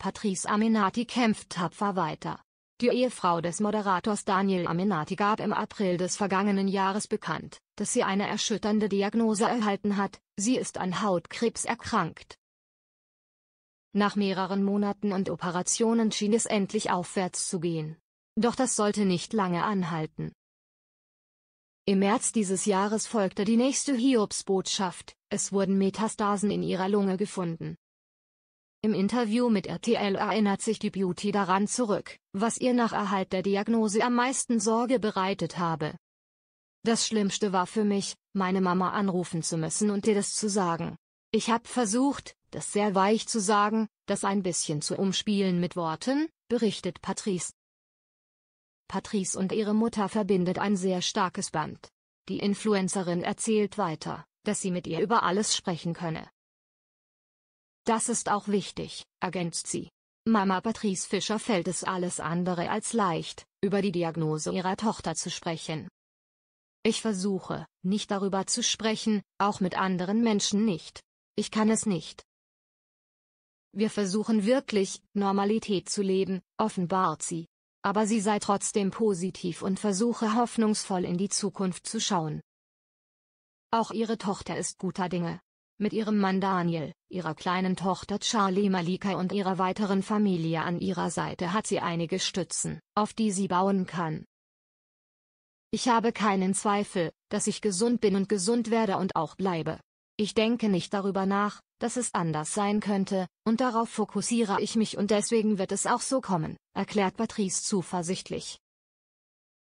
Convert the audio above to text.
Patrice Aminati kämpft tapfer weiter. Die Ehefrau des Moderators Daniel Aminati gab im April des vergangenen Jahres bekannt, dass sie eine erschütternde Diagnose erhalten hat, sie ist an Hautkrebs erkrankt. Nach mehreren Monaten und Operationen schien es endlich aufwärts zu gehen. Doch das sollte nicht lange anhalten. Im März dieses Jahres folgte die nächste Hiobsbotschaft, es wurden Metastasen in ihrer Lunge gefunden, im Interview mit RTL erinnert sich die Beauty daran zurück, was ihr nach Erhalt der Diagnose am meisten Sorge bereitet habe. Das Schlimmste war für mich, meine Mama anrufen zu müssen und dir das zu sagen. Ich hab versucht, das sehr weich zu sagen, das ein bisschen zu umspielen mit Worten, berichtet Patrice. Patrice und ihre Mutter verbindet ein sehr starkes Band. Die Influencerin erzählt weiter, dass sie mit ihr über alles sprechen könne, das ist auch wichtig, ergänzt sie. Mama Patrice Fischer fällt es alles andere als leicht, über die Diagnose ihrer Tochter zu sprechen. Ich versuche, nicht darüber zu sprechen, auch mit anderen Menschen nicht. Ich kann es nicht. Wir versuchen wirklich, Normalität zu leben, offenbart sie. Aber sie sei trotzdem positiv und versuche hoffnungsvoll in die Zukunft zu schauen. Auch ihre Tochter ist guter Dinge mit ihrem Mann Daniel, ihrer kleinen Tochter Charlie Malika und ihrer weiteren Familie an ihrer Seite hat sie einige Stützen, auf die sie bauen kann. Ich habe keinen Zweifel, dass ich gesund bin und gesund werde und auch bleibe. Ich denke nicht darüber nach, dass es anders sein könnte, und darauf fokussiere ich mich und deswegen wird es auch so kommen, erklärt Patrice zuversichtlich.